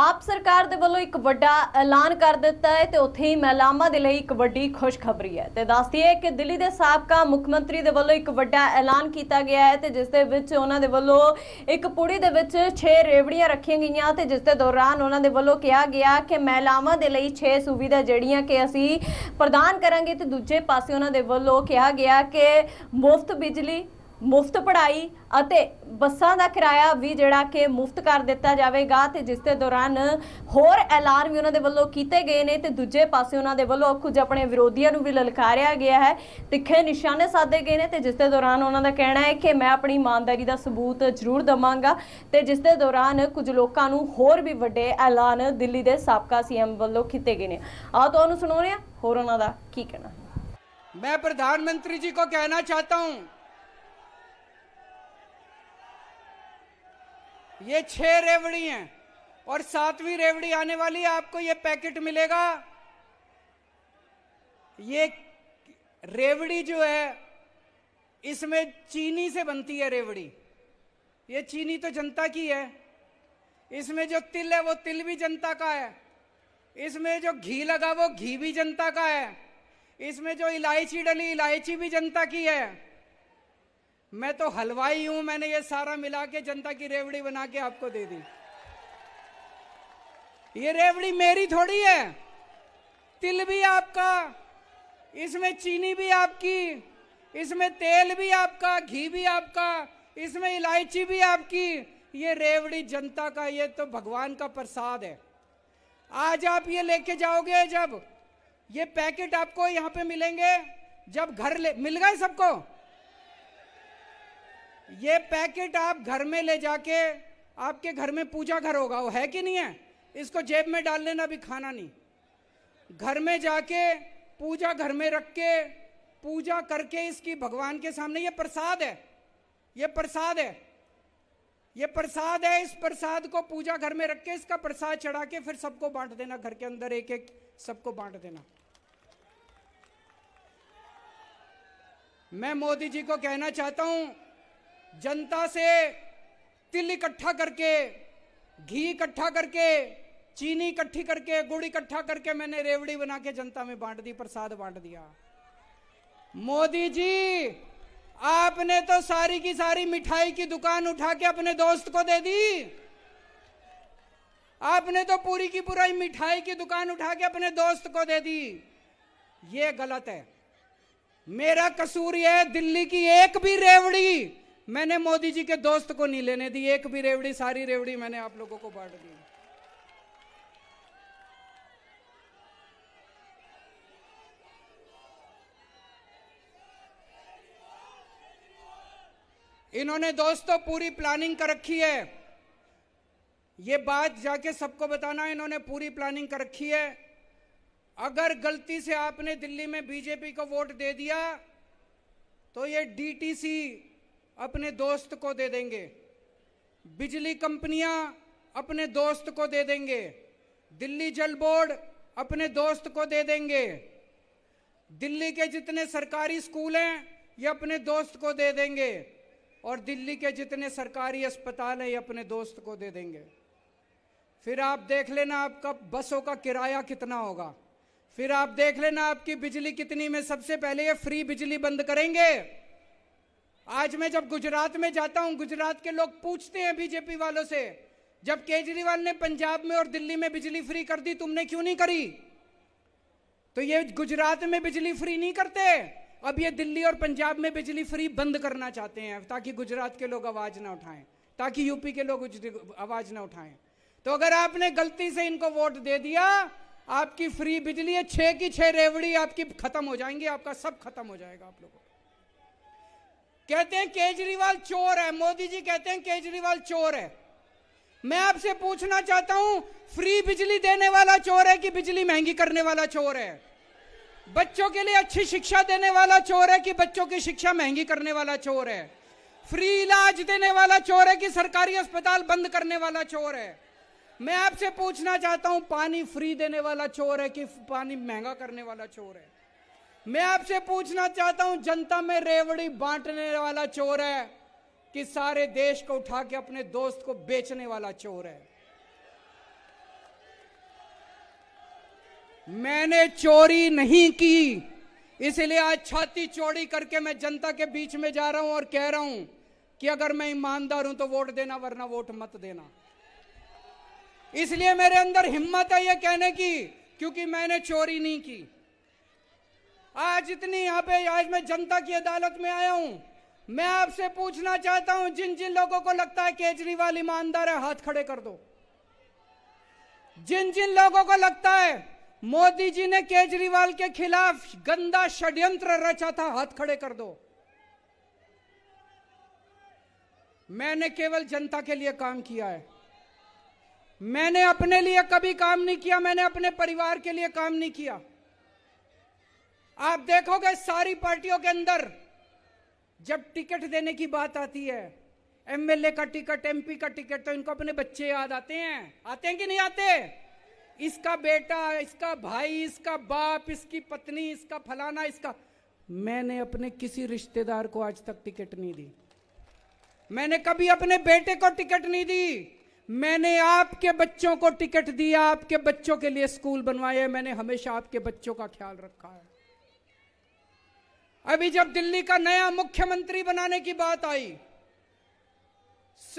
ਆਪ ਸਰਕਾਰ ਦੇ ਵੱਲੋਂ ਇੱਕ ਵੱਡਾ ਐਲਾਨ ਕਰ ਦਿੱਤਾ ਹੈ ਤੇ ਉੱਥੇ ਹੀ ਮਹਿਲਾਵਾਂ ਦੇ ਲਈ ਇੱਕ ਵੱਡੀ ਖੁਸ਼ਖਬਰੀ ਹੈ ਤੇ ਦੱਸਦੀ ਹੈ ਕਿ ਦਿੱਲੀ ਦੇ ਸਾਬਕਾ ਮੁੱਖ ਮੰਤਰੀ ਦੇ ਵੱਲੋਂ ਇੱਕ ਵੱਡਾ ਐਲਾਨ ਕੀਤਾ ਗਿਆ ਹੈ ਤੇ ਜਿਸ ਦੇ ਵਿੱਚ ਉਹਨਾਂ ਦੇ ਵੱਲੋਂ ਇੱਕ ਪੂੜੀ ਦੇ ਵਿੱਚ 6 ਰੇਵੜੀਆਂ ਰੱਖੀਆਂ ਗਈਆਂ ਤੇ ਜਿਸ ਦੇ ਦੌਰਾਨ ਉਹਨਾਂ ਦੇ ਵੱਲੋਂ ਕਿਹਾ ਗਿਆ ਕਿ ਮਹਿਲਾਵਾਂ ਦੇ ਲਈ 6 ਸੁਵਿਧਾ ਜਿਹੜੀਆਂ ਕਿ ਅਸੀਂ ਪ੍ਰਦਾਨ ਕਰਾਂਗੇ ਤੇ ਦੂਜੇ ਪਾਸੇ ਉਹਨਾਂ ਦੇ ਵੱਲੋਂ ਕਿਹਾ ਗਿਆ ਕਿ ਮੁਫਤ ਬਿਜਲੀ ਮੁਫਤ ਪੜਾਈ ਅਤੇ ਬੱਸਾਂ ਦਾ ਕਿਰਾਇਆ ਵੀ ਜਿਹੜਾ ਕਿ ਮੁਫਤ ਕਰ ਦਿੱਤਾ ਜਾਵੇਗਾ ਤੇ ਜਿਸ ਦੇ ਦੌਰਾਨ ਹੋਰ ਐਲਾਨ ਵੀ ਉਹਨਾਂ ਦੇ ਵੱਲੋਂ ਕੀਤੇ ਗਏ ਨੇ ਤੇ ਦੂਜੇ ਪਾਸੇ ਉਹਨਾਂ ਦੇ ਵੱਲੋਂ ਕੁਝ ਆਪਣੇ ਵਿਰੋਧੀਆਂ ਨੂੰ ਵੀ ਲਲਕਾਰਿਆ ਗਿਆ ਹੈ ਤਿੱਖੇ ਨਿਸ਼ਾਨੇ ਸਾਧੇ ਗਏ ਨੇ ਤੇ ਜਿਸ ਦੇ ਦੌਰਾਨ ਉਹਨਾਂ ਦਾ ਕਹਿਣਾ ਹੈ ਕਿ ਮੈਂ ਆਪਣੀ ਇਮਾਨਦਾਰੀ ਦਾ ਸਬੂਤ ਜ਼ਰੂਰ ਦਵਾਂਗਾ ਤੇ ਜਿਸ ਦੇ ਦੌਰਾਨ ਕੁਝ ਲੋਕਾਂ ਨੂੰ ਹੋਰ ਵੀ ਵੱਡੇ ਐਲਾਨ ਦਿੱਲੀ ਦੇ ਸਾਬਕਾ ਸੀਐਮ ਵੱਲੋਂ ਕੀਤੇ ਗਏ ਨੇ ਆਹ ਤੁਹਾਨੂੰ ਸੁਣਾਉਣੇ ਆ ਹੋਰ ਉਹਨਾਂ ਦਾ ਕੀ ਕਹਿਣਾ ਮੈਂ ਪ੍ਰਧਾਨ ਮੰਤਰੀ ਜੀ ਕੋ ਕਹਿਣਾ ਚਾਹਤਾ ਹੂੰ ये छह रेवड़ी हैं और सातवीं रेवड़ी आने वाली है आपको ये पैकेट मिलेगा ये रेवड़ी जो है इसमें चीनी से बनती है रेवड़ी ये चीनी तो जनता की है इसमें जो तिल है वो तिल भी जनता का है इसमें जो घी लगा वो घी भी जनता का है इसमें जो इलायची डली इलायची भी जनता की है मैं तो हलवाई हूं मैंने ये सारा मिला के जनता की रेवड़ी बना के आपको दे दी ये रेवड़ी मेरी थोड़ी है तिल भी आपका इसमें चीनी भी आपकी इसमें तेल भी आपका घी भी आपका इसमें इलायची भी आपकी ये रेवड़ी जनता का ये तो भगवान का प्रसाद है आज आप ये लेके जाओगे जब ये पैकेट आपको यहाँ पे मिलेंगे जब घर ले मिल गए सबको ये पैकेट आप घर में ले जाके आपके घर में पूजा घर होगा वो है कि नहीं है इसको जेब में डाल लेना भी खाना नहीं घर में जाके पूजा घर में रख के पूजा करके इसकी भगवान के सामने ये प्रसाद है ये प्रसाद है ये प्रसाद है इस प्रसाद को पूजा घर में रख के इसका प्रसाद चढ़ा के फिर सबको बांट देना घर के अंदर एक एक सबको बांट देना मैं मोदी जी को कहना चाहता हूं जनता से तिल इकट्ठा करके घी इकट्ठा करके चीनी इकट्ठी करके गुड़ इकट्ठा करके मैंने रेवड़ी बना के जनता में बांट दी प्रसाद बांट दिया मोदी जी आपने तो सारी की सारी मिठाई की दुकान उठा के अपने दोस्त को दे दी आपने तो पूरी की पूरी मिठाई की दुकान उठा के अपने दोस्त को दे दी ये गलत है मेरा कसूर यह दिल्ली की एक भी रेवड़ी मैंने मोदी जी के दोस्त को नहीं लेने दी एक भी रेवड़ी सारी रेवड़ी मैंने आप लोगों को बांट दी इन्होंने दोस्तों पूरी प्लानिंग कर रखी है ये बात जाके सबको बताना इन्होंने पूरी प्लानिंग कर रखी है अगर गलती से आपने दिल्ली में बीजेपी को वोट दे दिया तो ये डीटीसी अपने दोस्त को दे देंगे बिजली कंपनियां अपने दोस्त को दे देंगे दिल्ली जल बोर्ड अपने दोस्त को दे देंगे दिल्ली के जितने सरकारी स्कूल हैं ये अपने दोस्त को दे देंगे और दिल्ली के जितने सरकारी अस्पताल हैं ये अपने दोस्त को दे देंगे फिर आप देख लेना आपका बसों का किराया कितना होगा फिर आप देख लेना आपकी बिजली कितनी में सबसे पहले ये फ्री बिजली बंद करेंगे आज मैं जब गुजरात में जाता हूं गुजरात के लोग पूछते हैं बीजेपी वालों से जब केजरीवाल ने पंजाब में और दिल्ली में बिजली फ्री कर दी तुमने क्यों नहीं करी तो ये गुजरात में बिजली फ्री नहीं करते अब ये दिल्ली और पंजाब में बिजली फ्री बंद करना चाहते हैं ताकि गुजरात के लोग आवाज ना उठाएं ताकि यूपी के लोग आवाज ना उठाएं तो अगर आपने गलती से इनको वोट दे दिया आपकी फ्री बिजली है छह की छह रेवड़ी आपकी खत्म हो जाएंगी आपका सब खत्म हो जाएगा आप लोगों कहते हैं केजरीवाल चोर है मोदी जी कहते हैं केजरीवाल चोर है मैं आपसे पूछना चाहता हूं फ्री बिजली देने वाला चोर है कि बिजली महंगी करने वाला चोर है बच्चों के लिए अच्छी शिक्षा देने वाला चोर है कि बच्चों की शिक्षा महंगी करने वाला चोर है फ्री इलाज देने वाला चोर है कि सरकारी अस्पताल बंद करने वाला चोर है मैं आपसे पूछना चाहता हूं पानी फ्री देने वाला चोर है कि पानी महंगा करने वाला चोर है मैं आपसे पूछना चाहता हूं जनता में रेवड़ी बांटने वाला चोर है कि सारे देश को उठा के अपने दोस्त को बेचने वाला चोर है मैंने चोरी नहीं की इसलिए आज छाती चोरी करके मैं जनता के बीच में जा रहा हूं और कह रहा हूं कि अगर मैं ईमानदार हूं तो वोट देना वरना वोट मत देना इसलिए मेरे अंदर हिम्मत है यह कहने की क्योंकि मैंने चोरी नहीं की आज इतनी यहाँ पे आज मैं जनता की अदालत में आया हूँ मैं आपसे पूछना चाहता हूँ जिन जिन लोगों को लगता है केजरीवाल ईमानदार है हाथ खड़े कर दो जिन जिन लोगों को लगता है मोदी जी ने केजरीवाल के खिलाफ गंदा षड्यंत्र रचा था हाथ खड़े कर दो मैंने केवल जनता के लिए काम किया है मैंने अपने लिए कभी काम नहीं किया मैंने अपने परिवार के लिए काम नहीं किया आप देखोगे सारी पार्टियों के अंदर जब टिकट देने की बात आती है एमएलए का टिकट एमपी का टिकट तो इनको अपने बच्चे याद आते हैं आते हैं कि नहीं आते इसका बेटा इसका भाई इसका बाप इसकी पत्नी इसका फलाना इसका मैंने अपने किसी रिश्तेदार को आज तक टिकट नहीं दी मैंने कभी अपने बेटे को टिकट नहीं दी मैंने आपके बच्चों को टिकट दिया आपके बच्चों के लिए स्कूल बनवाए मैंने हमेशा आपके बच्चों का ख्याल रखा है अभी जब दिल्ली का नया मुख्यमंत्री बनाने की बात आई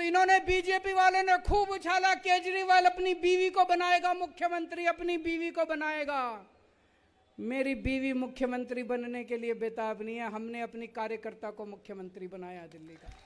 इन्होंने बीजेपी वाले ने खूब उछाला केजरीवाल अपनी बीवी को बनाएगा मुख्यमंत्री अपनी बीवी को बनाएगा मेरी बीवी मुख्यमंत्री बनने के लिए बेताब नहीं है हमने अपनी कार्यकर्ता को मुख्यमंत्री बनाया दिल्ली का